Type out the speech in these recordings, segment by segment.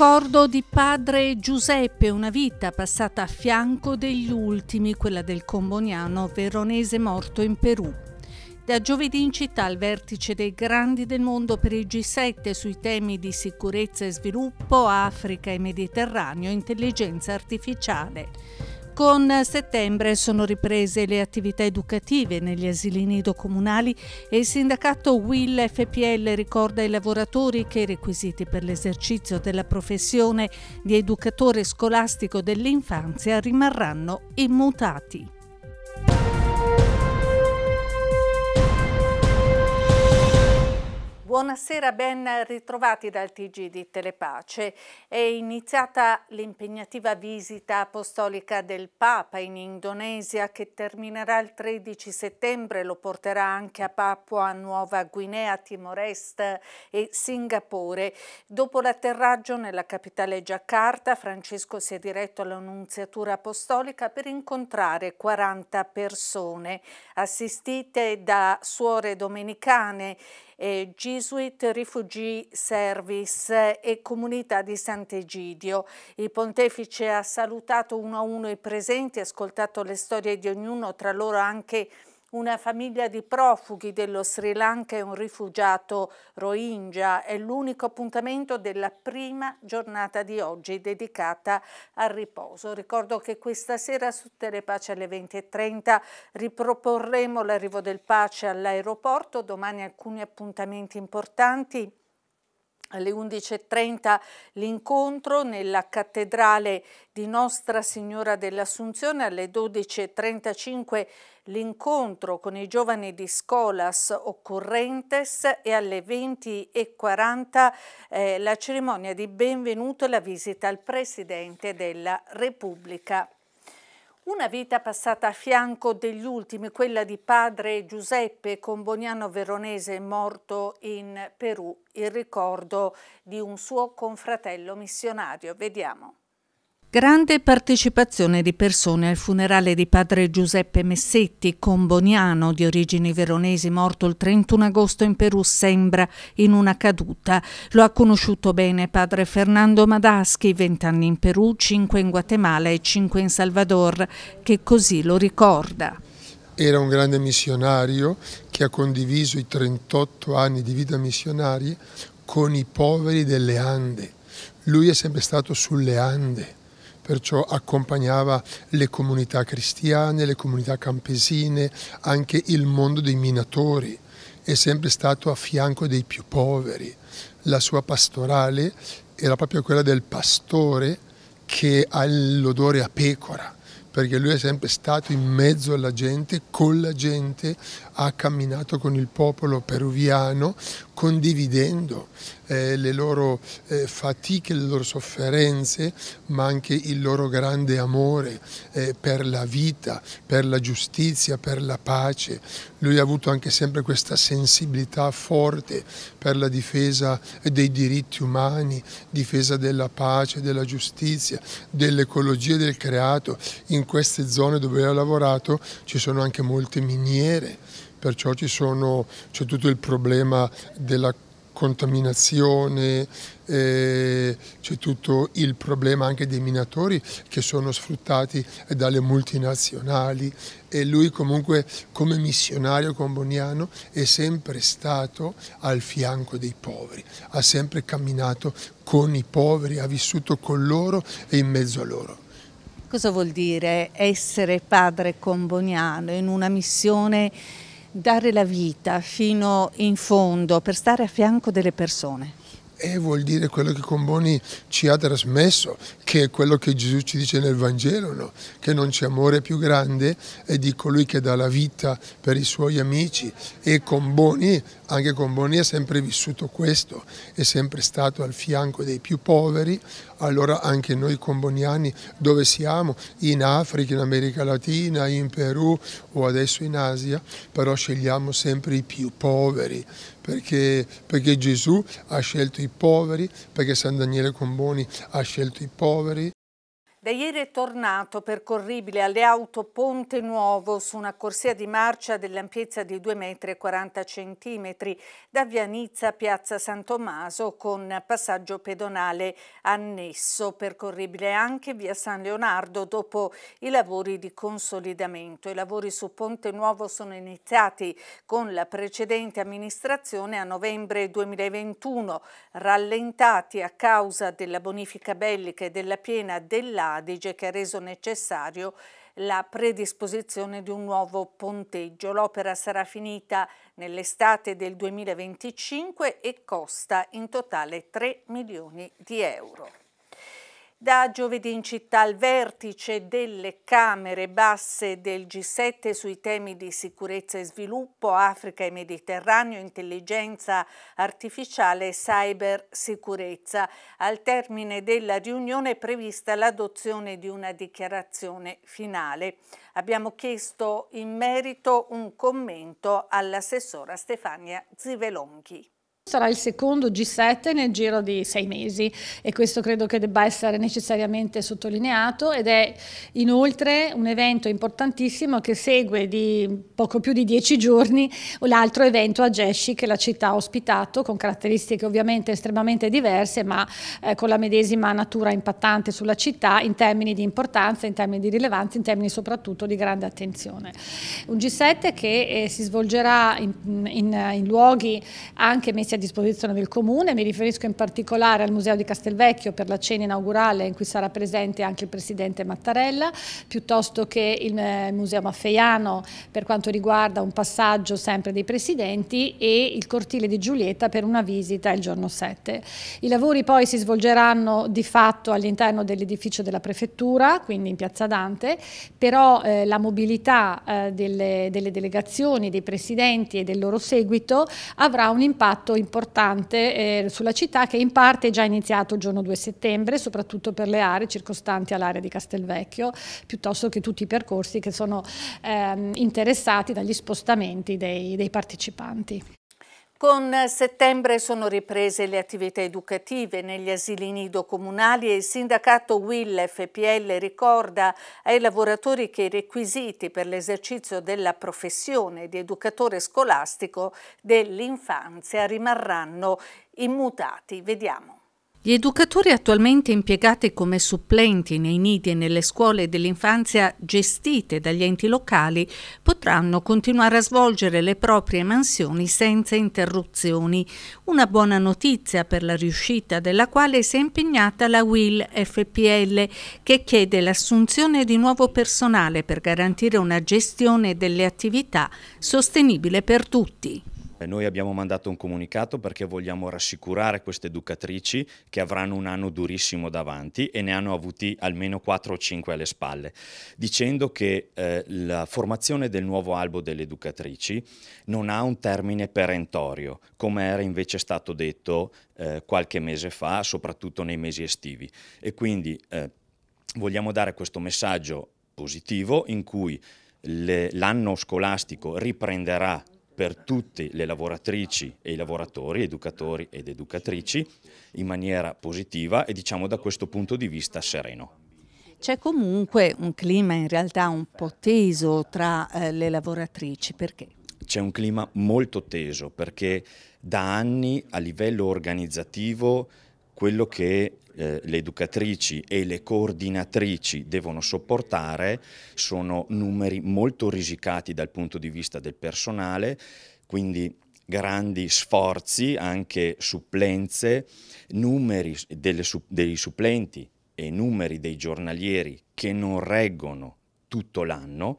ricordo di padre Giuseppe, una vita passata a fianco degli ultimi, quella del comboniano veronese morto in Perù. Da giovedì in città al vertice dei grandi del mondo per il G7 sui temi di sicurezza e sviluppo, Africa e Mediterraneo, intelligenza artificiale. Con settembre sono riprese le attività educative negli asili nido comunali e il sindacato Will FPL ricorda ai lavoratori che i requisiti per l'esercizio della professione di educatore scolastico dell'infanzia rimarranno immutati. Buonasera, ben ritrovati dal TG di Telepace. È iniziata l'impegnativa visita apostolica del Papa in Indonesia che terminerà il 13 settembre, lo porterà anche a Papua Nuova Guinea, Timor Est e Singapore. Dopo l'atterraggio nella capitale Giacarta, Francesco si è diretto all'Annunziatura Apostolica per incontrare 40 persone assistite da suore domenicane eh, Jesuit Refugee Service e Comunità di Sant'Egidio. Il pontefice ha salutato uno a uno i presenti, ha ascoltato le storie di ognuno, tra loro anche una famiglia di profughi dello Sri Lanka e un rifugiato Rohingya. È l'unico appuntamento della prima giornata di oggi dedicata al riposo. Ricordo che questa sera su Telepace alle 20.30 riproporremo l'arrivo del Pace all'aeroporto, domani alcuni appuntamenti importanti alle 11.30 l'incontro nella cattedrale di Nostra Signora dell'Assunzione, alle 12.35 l'incontro con i giovani di Scolas Occorrentes e alle 20.40 eh, la cerimonia di benvenuto e la visita al Presidente della Repubblica. Una vita passata a fianco degli ultimi, quella di padre Giuseppe Comboniano Veronese, morto in Perù, il ricordo di un suo confratello missionario. Vediamo. Grande partecipazione di persone al funerale di padre Giuseppe Messetti, comboniano di origini veronesi, morto il 31 agosto in Perù, sembra in una caduta. Lo ha conosciuto bene padre Fernando Madaschi, 20 anni in Perù, 5 in Guatemala e 5 in Salvador, che così lo ricorda. Era un grande missionario che ha condiviso i 38 anni di vita missionaria con i poveri delle Ande. Lui è sempre stato sulle Ande perciò accompagnava le comunità cristiane, le comunità campesine, anche il mondo dei minatori, è sempre stato a fianco dei più poveri. La sua pastorale era proprio quella del pastore che ha l'odore a pecora perché lui è sempre stato in mezzo alla gente, con la gente, ha camminato con il popolo peruviano, condividendo eh, le loro eh, fatiche, le loro sofferenze, ma anche il loro grande amore eh, per la vita, per la giustizia, per la pace. Lui ha avuto anche sempre questa sensibilità forte per la difesa dei diritti umani, difesa della pace, della giustizia, dell'ecologia e del creato. In queste zone dove ha lavorato ci sono anche molte miniere, perciò c'è tutto il problema della contaminazione, eh, c'è tutto il problema anche dei minatori che sono sfruttati dalle multinazionali e lui comunque come missionario comboniano è sempre stato al fianco dei poveri, ha sempre camminato con i poveri, ha vissuto con loro e in mezzo a loro. Cosa vuol dire essere padre comboniano in una missione dare la vita fino in fondo per stare a fianco delle persone e vuol dire quello che Comboni ci ha trasmesso, che è quello che Gesù ci dice nel Vangelo, no? che non c'è amore più grande è di colui che dà la vita per i suoi amici e Comboni, anche Comboni ha sempre vissuto questo, è sempre stato al fianco dei più poveri, allora anche noi comboniani dove siamo, in Africa, in America Latina, in Perù o adesso in Asia, però scegliamo sempre i più poveri perché, perché Gesù ha scelto i poveri, perché San Daniele Comboni ha scelto i poveri, da ieri è tornato percorribile alle auto Ponte Nuovo su una corsia di marcia dell'ampiezza di 2,40 m da via Nizza a piazza San Tommaso con passaggio pedonale annesso, percorribile anche via San Leonardo dopo i lavori di consolidamento. I lavori su Ponte Nuovo sono iniziati con la precedente amministrazione a novembre 2021, rallentati a causa della bonifica bellica e della piena dell'acqua Adige che ha reso necessario la predisposizione di un nuovo ponteggio. L'opera sarà finita nell'estate del 2025 e costa in totale 3 milioni di euro. Da giovedì in città al vertice delle Camere basse del G7 sui temi di sicurezza e sviluppo, Africa e Mediterraneo, intelligenza artificiale e cybersicurezza. Al termine della riunione è prevista l'adozione di una dichiarazione finale. Abbiamo chiesto in merito un commento all'assessora Stefania Zivelonchi sarà il secondo G7 nel giro di sei mesi e questo credo che debba essere necessariamente sottolineato ed è inoltre un evento importantissimo che segue di poco più di dieci giorni l'altro evento a Gesci che la città ha ospitato con caratteristiche ovviamente estremamente diverse ma eh, con la medesima natura impattante sulla città in termini di importanza, in termini di rilevanza, in termini soprattutto di grande attenzione. Un G7 che eh, si svolgerà in, in, in luoghi anche messi a disposizione del Comune, mi riferisco in particolare al Museo di Castelvecchio per la cena inaugurale in cui sarà presente anche il Presidente Mattarella, piuttosto che il eh, Museo Maffeiano per quanto riguarda un passaggio sempre dei Presidenti e il Cortile di Giulietta per una visita il giorno 7. I lavori poi si svolgeranno di fatto all'interno dell'edificio della Prefettura, quindi in Piazza Dante, però eh, la mobilità eh, delle, delle delegazioni, dei Presidenti e del loro seguito avrà un impatto importante importante eh, sulla città che in parte è già iniziato il giorno 2 settembre, soprattutto per le aree circostanti all'area di Castelvecchio, piuttosto che tutti i percorsi che sono eh, interessati dagli spostamenti dei, dei partecipanti. Con settembre sono riprese le attività educative negli asili nido comunali e il sindacato Will FPL ricorda ai lavoratori che i requisiti per l'esercizio della professione di educatore scolastico dell'infanzia rimarranno immutati. Vediamo. Gli educatori attualmente impiegati come supplenti nei nidi e nelle scuole dell'infanzia gestite dagli enti locali potranno continuare a svolgere le proprie mansioni senza interruzioni, una buona notizia per la riuscita della quale si è impegnata la WIL FPL che chiede l'assunzione di nuovo personale per garantire una gestione delle attività sostenibile per tutti. Noi abbiamo mandato un comunicato perché vogliamo rassicurare queste educatrici che avranno un anno durissimo davanti e ne hanno avuti almeno 4 o 5 alle spalle, dicendo che eh, la formazione del nuovo albo delle educatrici non ha un termine perentorio, come era invece stato detto eh, qualche mese fa, soprattutto nei mesi estivi. E quindi eh, vogliamo dare questo messaggio positivo in cui l'anno scolastico riprenderà per tutte le lavoratrici e i lavoratori, educatori ed educatrici, in maniera positiva e diciamo da questo punto di vista sereno. C'è comunque un clima in realtà un po' teso tra eh, le lavoratrici, perché? C'è un clima molto teso perché da anni a livello organizzativo quello che eh, le educatrici e le coordinatrici devono sopportare sono numeri molto risicati dal punto di vista del personale, quindi grandi sforzi, anche supplenze, numeri delle, dei supplenti e numeri dei giornalieri che non reggono tutto l'anno,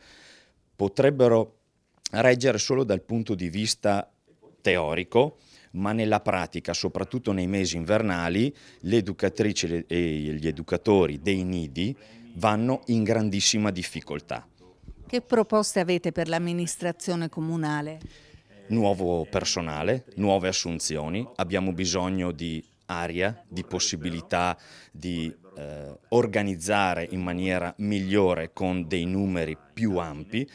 potrebbero reggere solo dal punto di vista teorico, ma nella pratica, soprattutto nei mesi invernali, le educatrici e gli educatori dei nidi vanno in grandissima difficoltà. Che proposte avete per l'amministrazione comunale? Nuovo personale, nuove assunzioni, abbiamo bisogno di aria, di possibilità di eh, organizzare in maniera migliore con dei numeri più ampi.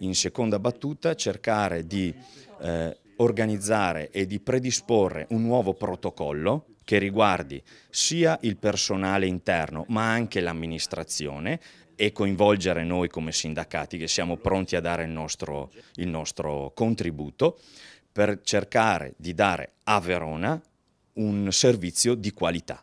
In seconda battuta cercare di eh, organizzare e di predisporre un nuovo protocollo che riguardi sia il personale interno ma anche l'amministrazione e coinvolgere noi come sindacati che siamo pronti a dare il nostro, il nostro contributo per cercare di dare a Verona un servizio di qualità.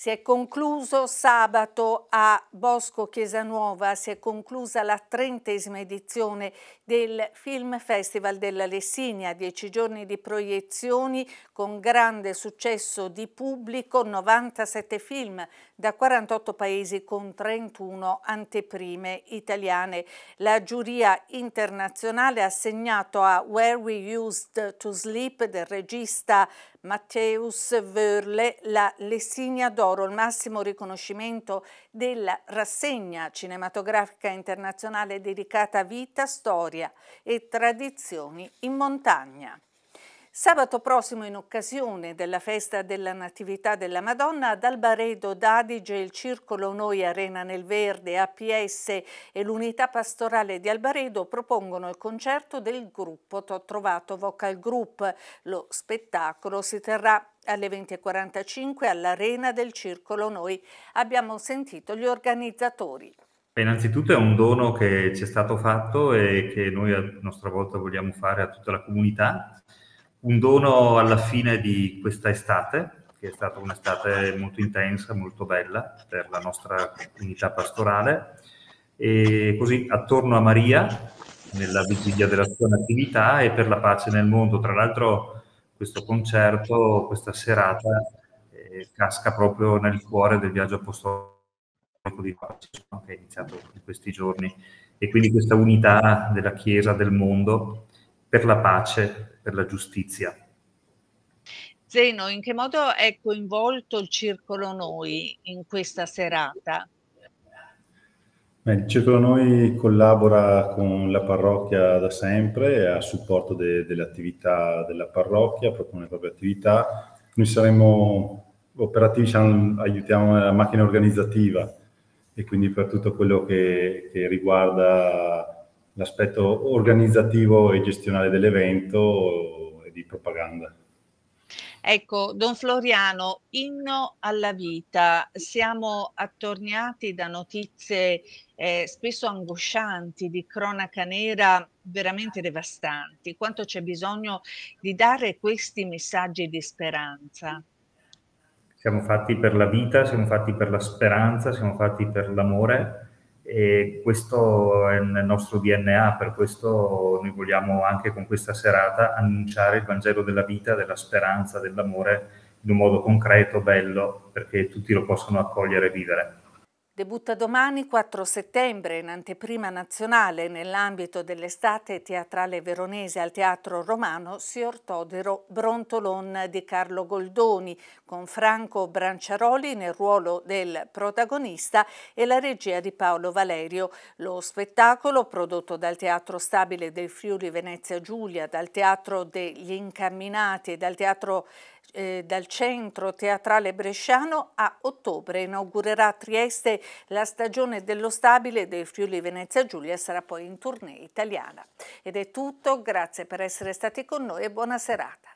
Si è concluso sabato a Bosco Chiesanuova, si è conclusa la trentesima edizione del Film Festival della Lessinia, dieci giorni di proiezioni con grande successo di pubblico, 97 film da 48 paesi con 31 anteprime italiane. La giuria internazionale ha assegnato a Where We Used to Sleep del regista Matteus Verle, la Lessigna d'Oro, il massimo riconoscimento della rassegna cinematografica internazionale dedicata a vita, storia e tradizioni in montagna. Sabato prossimo, in occasione della festa della Natività della Madonna, ad Albaredo d'Adige, il Circolo Noi Arena nel Verde, APS e l'Unità Pastorale di Albaredo propongono il concerto del gruppo T'ho trovato Vocal Group. Lo spettacolo si terrà alle 20.45 all'Arena del Circolo Noi. Abbiamo sentito gli organizzatori. Innanzitutto è un dono che ci è stato fatto e che noi a nostra volta vogliamo fare a tutta la comunità un dono alla fine di questa estate, che è stata un'estate molto intensa, molto bella per la nostra comunità pastorale. E così attorno a Maria, nella vigilia della sua natività e per la pace nel mondo. Tra l'altro questo concerto, questa serata, eh, casca proprio nel cuore del viaggio apostolico di pace che è iniziato in questi giorni. E quindi questa unità della Chiesa, del mondo, per la pace per la giustizia. Zeno, in che modo è coinvolto il Circolo Noi in questa serata? il Circolo Noi collabora con la parrocchia da sempre a supporto de, delle attività della parrocchia, propone le proprie attività. Noi saremo operativi, aiutiamo la macchina organizzativa e quindi per tutto quello che, che riguarda l'aspetto organizzativo e gestionale dell'evento e di propaganda. Ecco, Don Floriano, inno alla vita, siamo attorniati da notizie eh, spesso angoscianti, di cronaca nera veramente devastanti. Quanto c'è bisogno di dare questi messaggi di speranza? Siamo fatti per la vita, siamo fatti per la speranza, siamo fatti per l'amore e questo è nel nostro DNA, per questo noi vogliamo anche con questa serata annunciare il Vangelo della vita, della speranza, dell'amore in un modo concreto, bello, perché tutti lo possano accogliere e vivere. Debutta domani 4 settembre in anteprima nazionale nell'ambito dell'estate teatrale veronese al Teatro Romano si ortodero Brontolon di Carlo Goldoni con Franco Branciaroli nel ruolo del protagonista e la regia di Paolo Valerio. Lo spettacolo prodotto dal Teatro Stabile del Friuli Venezia Giulia, dal Teatro degli Incamminati e dal Teatro eh, dal Centro Teatrale Bresciano a ottobre inaugurerà a Trieste la stagione dello stabile del Friuli Venezia Giulia sarà poi in tournée italiana. Ed è tutto, grazie per essere stati con noi e buona serata.